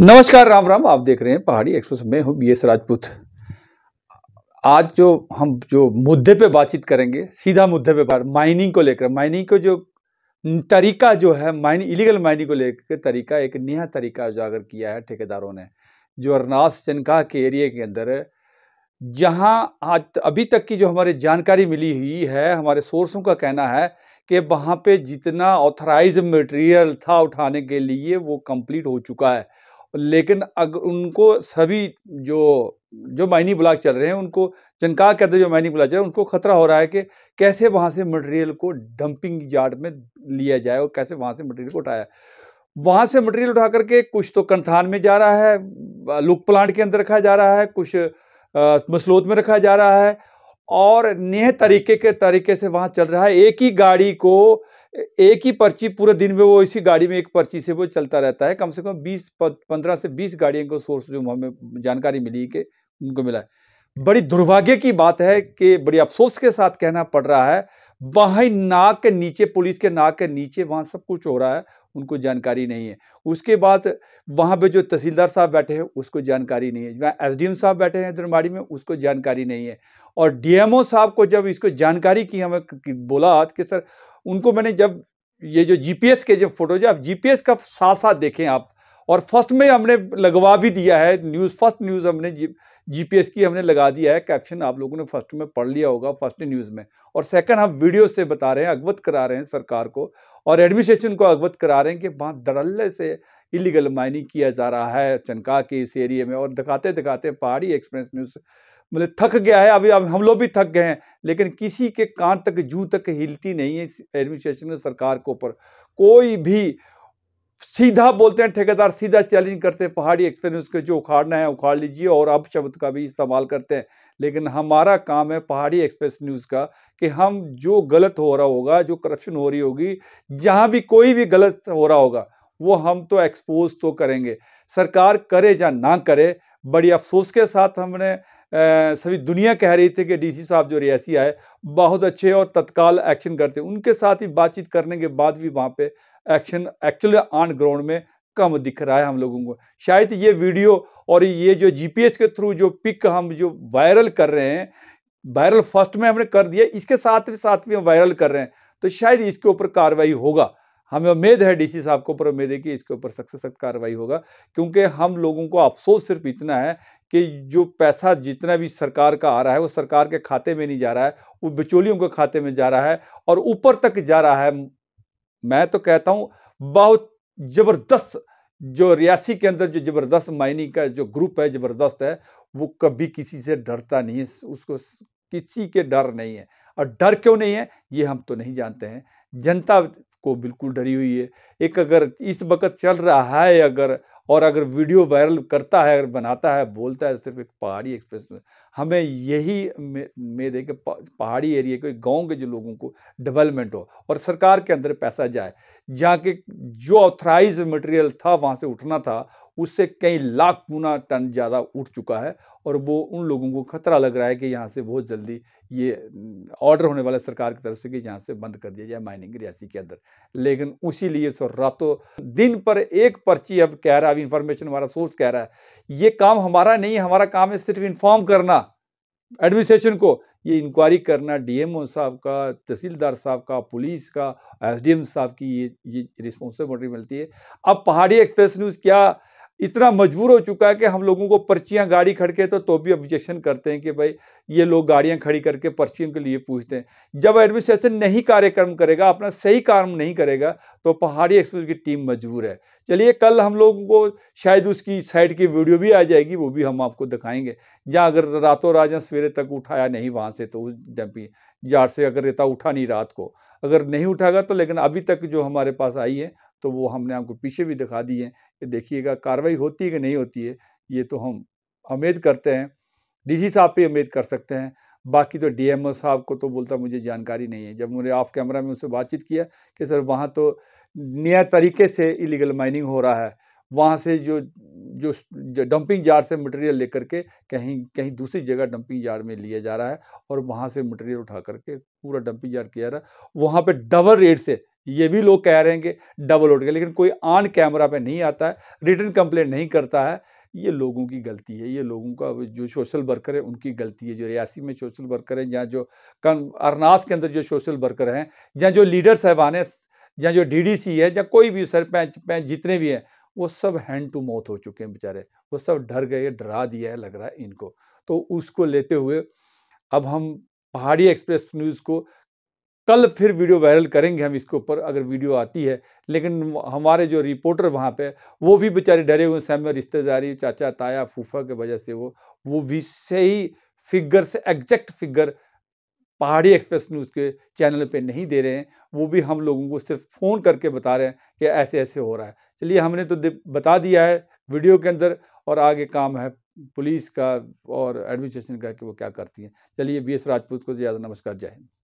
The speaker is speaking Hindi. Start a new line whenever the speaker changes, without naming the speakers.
नमस्कार राम राम आप देख रहे हैं पहाड़ी एक्सप्रेस में हूँ बी एस राजपूत आज जो हम जो मुद्दे पे बातचीत करेंगे सीधा मुद्दे पे बात माइनिंग को लेकर माइनिंग को जो तरीका जो है माइनिंग इलीगल माइनिंग को लेकर तरीका एक नया तरीका उजागर किया है ठेकेदारों ने जो अरनास चनका के एरिए के अंदर जहाँ आज अभी तक की जो हमारी जानकारी मिली हुई है हमारे सोर्सों का कहना है कि वहाँ पे जितना ऑथराइज मटेरियल था उठाने के लिए वो कंप्लीट हो चुका है लेकिन अगर उनको सभी जो जो माइनिंग ब्लॉक चल रहे हैं उनको चनका के अंदर जो माइनिंग ब्लॉक चल रहे हैं उनको खतरा हो रहा है कि कैसे वहाँ से मटेरियल को डंपिंग यार्ड में लिया जाए और कैसे वहाँ से मटेरियल को उठाया वहाँ से मटेरियल उठा करके कुछ तो कंथान में जा रहा है लुक प्लांट के अंदर रखा जा रहा है कुछ मसलोत में रखा जा रहा है और नेह तरीके के तरीके से वहाँ चल रहा है एक ही गाड़ी को एक ही पर्ची पूरे दिन में वो इसी गाड़ी में एक पर्ची से वो चलता रहता है कम से कम बीस पंद्रह से बीस गाड़ियों को सोर्स जो हमें जानकारी मिली कि उनको मिला है बड़ी दुर्भाग्य की बात है कि बड़ी अफसोस के साथ कहना पड़ रहा है वहीं नाक के नीचे पुलिस के नाक के नीचे वहाँ सब कुछ हो रहा है उनको जानकारी नहीं है उसके बाद वहाँ पे जो तहसीलदार साहब बैठे हैं उसको जानकारी नहीं है जहाँ एस साहब बैठे हैं दरबारी में उसको जानकारी नहीं है और डीएमओ साहब को जब इसको जानकारी की हमें बोला कि सर उनको मैंने जब ये जो जीपीएस के जब फोटोज आप जीपीएस का साथ साथ देखें आप और फर्स्ट में हमने लगवा भी दिया है न्यूज़ फर्स्ट न्यूज़ हमने जीपीएस की हमने लगा दिया है कैप्शन आप लोगों ने फर्स्ट में पढ़ लिया होगा फर्स्ट न्यूज़ में और सेकंड हम वीडियो से बता रहे हैं अगवत करा रहे हैं सरकार को और एडमिनिस्ट्रेशन को अगवत करा रहे हैं कि वहाँ धड़ल्ले से इलीगल माइनिंग किया जा रहा है चनका के इस एरिए में और दिखाते दिखाते पहाड़ी एक्सप्रेस न्यूज़ मतलब थक गया है अभी अब हम लोग भी थक गए हैं लेकिन किसी के कान तक जू तक हिलती नहीं है एडमिनिस्ट्रेशन सरकार के ऊपर कोई भी सीधा बोलते हैं ठेकेदार सीधा चैलेंज करते हैं पहाड़ी एक्सपीरियंस के जो उखाड़ना है उखाड़ लीजिए और अब शब्द का भी इस्तेमाल करते हैं लेकिन हमारा काम है पहाड़ी एक्सप्रेस न्यूज़ का कि हम जो गलत हो रहा होगा जो करप्शन हो रही होगी जहाँ भी कोई भी गलत हो रहा होगा वो हम तो एक्सपोज तो करेंगे सरकार करे या ना करे बड़ी अफसोस के साथ हमने सभी दुनिया कह रही थी कि डीसी साहब जो रियासी आए बहुत अच्छे और तत्काल एक्शन करते उनके साथ ही बातचीत करने के बाद भी वहाँ पे एक्शन एक्चुअली ऑन ग्राउंड में कम दिख रहा है हम लोगों को शायद ये वीडियो और ये जो जीपीएस के थ्रू जो पिक हम जो वायरल कर रहे हैं वायरल फर्स्ट में हमने कर दिया इसके साथ भी साथ भी हम वायरल कर रहे हैं तो शायद इसके ऊपर कार्रवाई होगा हमें उम्मीद है डीसी साहब को पर उम्मीद है कि इसके ऊपर सख्त सख्त कार्रवाई होगा क्योंकि हम लोगों को अफसोस सिर्फ इतना है कि जो पैसा जितना भी सरकार का आ रहा है वो सरकार के खाते में नहीं जा रहा है वो बिचौलियों के खाते में जा रहा है और ऊपर तक जा रहा है मैं तो कहता हूँ बहुत ज़बरदस्त जो रियासी के अंदर जो ज़बरदस्त माइनिंग का जो ग्रुप है ज़बरदस्त है वो कभी किसी से डरता नहीं है उसको किसी के डर नहीं है और डर क्यों नहीं है ये हम तो नहीं जानते हैं जनता को बिल्कुल डरी हुई है एक अगर इस वक्त चल रहा है अगर और अगर वीडियो वायरल करता है अगर बनाता है बोलता है तो सिर्फ एक पहाड़ी एक्सप्रेस में हमें यही में दे के पहाड़ी एरिए के गांव के जो लोगों को डेवलपमेंट हो और सरकार के अंदर पैसा जाए जहाँ के जो ऑथराइज मटेरियल था वहाँ से उठना था उससे कई लाख गुना टन ज़्यादा उठ चुका है और वो उन लोगों को खतरा लग रहा है कि यहाँ से बहुत जल्दी ये ऑर्डर होने वाला सरकार की तरफ से कि यहाँ से बंद कर दिया जाए माइनिंग रियासी के अंदर लेकिन उसी लिए सो रातों दिन पर एक पर्ची अब कह रहा भी इंफॉर्मेशन हमारा सोर्स कह रहा है ये काम हमारा नहीं है हमारा काम है सिर्फ इन्फॉर्म करना एडमिनिस्ट्रेशन को ये इंक्वायरी करना डीएमओ साहब का तहसीलदार साहब का पुलिस का एसडीएम साहब की ये ये रिस्पॉन्सिबिलिटी मिलती है अब पहाड़ी एक्सप्रेस न्यूज़ क्या इतना मजबूर हो चुका है कि हम लोगों को पर्चियाँ गाड़ी खड़के तो तो भी ऑब्जेक्शन करते हैं कि भाई ये लोग गाड़ियाँ खड़ी करके पर्चियों के लिए पूछते हैं जब एडमिनिस्ट्रेशन नहीं कार्यक्रम करेगा अपना सही काम नहीं करेगा तो पहाड़ी एक्सप्रेस की टीम मजबूर है चलिए कल हम लोगों को शायद उसकी साइड की वीडियो भी आ जाएगी वो भी हम आपको दिखाएंगे जहाँ अगर रातों रात या सवेरे तक उठाया नहीं वहाँ से तो उस डी जार से अगर रेता उठा नहीं रात को अगर नहीं उठाएगा तो लेकिन अभी तक जो हमारे पास आई है तो वो हमने आपको पीछे भी दिखा दिए हैं कि देखिएगा कार्रवाई होती है कि नहीं होती है ये तो हम उम्मीद करते हैं डीसी साहब पे उम्मीद कर सकते हैं बाकी तो डीएमओ साहब को तो बोलता मुझे जानकारी नहीं है जब मुझे ऑफ कैमरा में उनसे बातचीत किया कि सर वहाँ तो नया तरीके से इलीगल माइनिंग हो रहा है वहाँ से जो जो डंपिंग यार्ड से मटेरियल लेकर के कहीं कहीं दूसरी जगह डंपिंग यार्ड में लिया जा रहा है और वहाँ से मटेरियल उठा करके पूरा डंपिंग यार्ड किया जा रहा है वहाँ पर डबल रेट से ये भी लोग कह रहे हैं कि डबल उठ गया लेकिन कोई ऑन कैमरा पे नहीं आता है रिटर्न कंप्लेंट नहीं करता है ये लोगों की गलती है ये लोगों का जो सोशल वर्कर है उनकी गलती है जो रियासी में सोशल वर्कर हैं या जो अरनास के अंदर जो सोशल वर्कर हैं या जो लीडर साहबान हैं या जो डीडीसी है या कोई भी सरपंच पैंच जितने भी हैं वो सब हैंड टू माउथ हो चुके हैं बेचारे वो सब डर गए डरा दिया है लग रहा है इनको तो उसको लेते हुए अब हम पहाड़ी एक्सप्रेस न्यूज़ को कल फिर वीडियो वायरल करेंगे हम इसके ऊपर अगर वीडियो आती है लेकिन हमारे जो रिपोर्टर वहाँ पे वो भी बेचारे डरे हुए सैम रिश्तेदारी चाचा ताया फूफा के वजह से वो वो भी सही फिगर से exact figure Pahadi express news के चैनल पे नहीं दे रहे हैं वो भी हम लोगों को सिर्फ फ़ोन करके बता रहे हैं कि ऐसे ऐसे हो रहा है चलिए हमने तो बता दिया है वीडियो के अंदर और आगे काम है पुलिस का और एडमिनिस्ट्रेशन का कि वो क्या करती हैं चलिए बी एस राजपूत को ज़्यादा नमस्कार जय हिंद